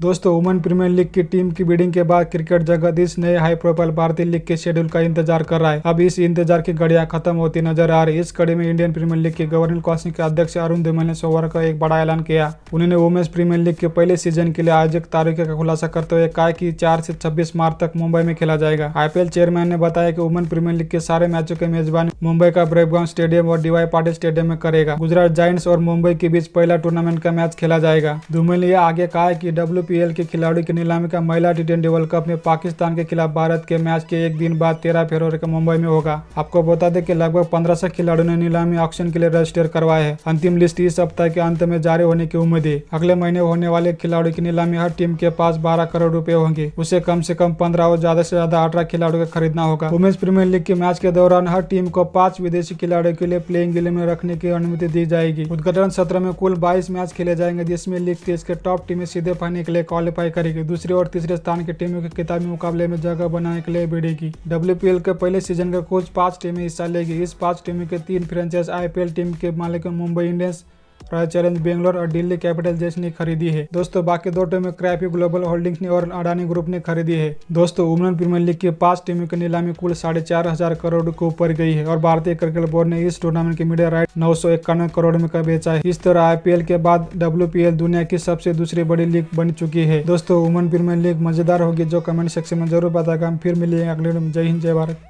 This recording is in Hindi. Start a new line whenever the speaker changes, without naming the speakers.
दोस्तों वुमेन प्रीमियर लीग की टीम की बीडिंग के बाद क्रिकेट जगत इस नए हाई प्रोफाइल भारतीय लीग के शेड्यूल का इंतजार कर रहा है अब इस इंतजार की घड़िया खत्म होती नजर आ रही इस कड़ी में इंडियन प्रीमियर लीग के गवर्निंग काउंसिल के अध्यक्ष अरुण धूमल ने सोमवार का एक बड़ा ऐलान किया उन्होंने वुमेन्स प्रीमियर लीग के पहले सीजन के लिए आयोजक तारीख का खुलासा करते हुए कहा की चार से छब्बीस मार्च तक मुंबई में खेला जाएगा आईपीएल चेयरमैन ने बताया की वुमेन प्रीमियर लीग के सारे मैचों के मेजबान मुंबई का ब्रेकगांव स्टेडियम और डीवाई पाटिल स्टेडियम में करेगा गुजरात जाइंट्स और मुंबई के बीच पहला टूर्नामेंट का मैच खेला जाएगा धूमल ने आगे कहा की डब्ल्यू आईपीएल के खिलाड़ी की नीलामी का महिला टी ट्वेंटी वर्ल्ड कप में पाकिस्तान के खिलाफ भारत के मैच के एक दिन बाद तेरह फरवरी को मुंबई में होगा आपको बता दें कि लगभग पंद्रह सौ खिलाड़ियों ने नीलामी ऑक्शन के लिए रजिस्टर करवाए हैं अंतिम लिस्ट इस सप्ताह के अंत में जारी होने की उम्मीद है अगले महीने होने वाले खिलाड़ियों की नीलामी हर टीम के पास बारह करोड़ रूपए होंगे उसे कम ऐसी कम पंद्रह और ज्यादा ऐसी ज्यादा अठारह खिलाड़ियों का खरीदना होगा वुमेन्स प्रीमियर लीग के मैच के दौरान हर टीम को पांच विदेशी खिलाड़ियों के लिए प्लेइंग में रखने की अनुमति दी जाएगी उद्घाटन सत्र में कुल बाईस मैच खेले जाएंगे जिसमें लीग के टॉप टीमें सीधे पाने के लिए क्वालिफाई करेगी दूसरे और तीसरे स्थान की टीमों के किताबी मुकाबले में जगह बनाने के लिए भिड़ेगी डब्ल्यू के पहले सीजन का कुछ पांच टीमें हिस्सा लेगी इस पांच टीमों के तीन फ्रेंचाइज आईपीएल टीम के मालिक Mumbai Indians Royal Challenge Bangalore और दिल्ली कैपिटल जेट्स ने खरीदी है दोस्तों बाकी दो टीमें क्रैपी ग्लोबल होल्डिंग्स ने और अडानी ग्रुप ने खरीदी है दोस्तों वुमेन प्रीमियर लीग की पांच टीमों की नीलामी कुल साढ़े चार हजार करोड़ के ऊपर गई है और भारतीय क्रिकेट बोर्ड ने इस टूर्नामेंट की मीडिया राइट नौ सौ इक्यानवे करोड़ में बेचा है इस तरह आईपीएल के बाद डब्ल्यू दुनिया की सबसे दूसरी बड़ी लीग बन चुकी है दोस्तों वुमेन प्रीमियर लीग मजेदार होगी जो कमेंट सेक्शन में जरूर बताएगा हम फिर मिलेंगे अगले जय हिंद जय भारत